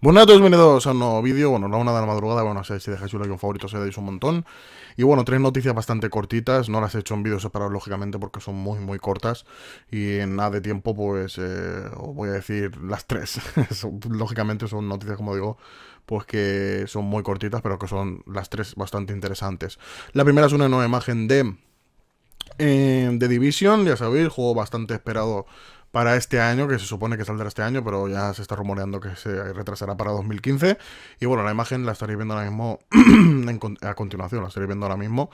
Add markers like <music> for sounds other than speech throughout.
Buenas bienvenidos a un nuevo vídeo, bueno, la una de la madrugada, bueno, si, si dejáis un like un favorito se dais un montón. Y bueno, tres noticias bastante cortitas, no las he hecho en vídeo separado lógicamente porque son muy muy cortas y en nada de tiempo pues eh, os voy a decir las tres. <laughs> lógicamente son noticias como digo, pues que son muy cortitas pero que son las tres bastante interesantes. La primera es una nueva imagen de de Division, ya sabéis, juego bastante esperado para este año, que se supone que saldrá este año, pero ya se está rumoreando que se retrasará para 2015. Y bueno, la imagen la estaréis viendo ahora mismo, <clears throat> a continuación, la estaréis viendo ahora mismo.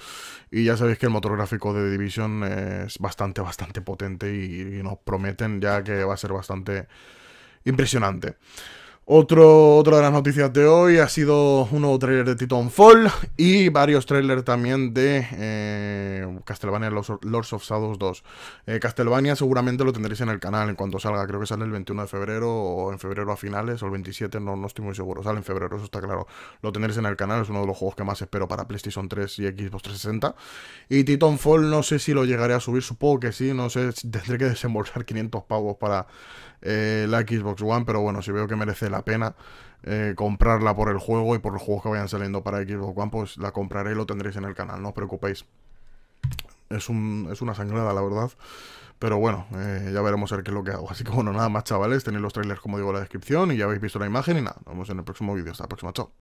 Y ya sabéis que el motor gráfico de Division es bastante, bastante potente y, nos prometen ya que va a ser bastante impresionante. Otro, otra de las noticias de hoy ha sido un nuevo trailer de Titanfall y varios trailers también de eh, Castlevania Lords of, Shadows 2. Eh, Castlevania seguramente lo tendréis en el canal en cuanto salga, creo que sale el 21 de febrero o en febrero a finales o el 27, no, no estoy muy seguro, sale en febrero, eso está claro. Lo tendréis en el canal, es uno de los juegos que más espero para PlayStation 3 y Xbox 360. Y Titanfall no sé si lo llegaré a subir, supongo que sí, no sé, <laughs> tendré que desembolsar 500 pavos para eh, la Xbox One, pero bueno, si veo que merece la pena eh, comprarla por el juego y por los juegos que vayan saliendo para Xbox One, pues la compraré y lo tendréis en el canal, no os preocupéis es, un, es una sangrada, la verdad. Pero bueno, eh, ya veremos qué es lo que hago. Así que bueno, nada más, chavales. Tenéis los trailers, como digo, en la descripción. Y ya habéis visto la imagen. Y nada, nos vemos en el próximo vídeo. Hasta la próxima, chao.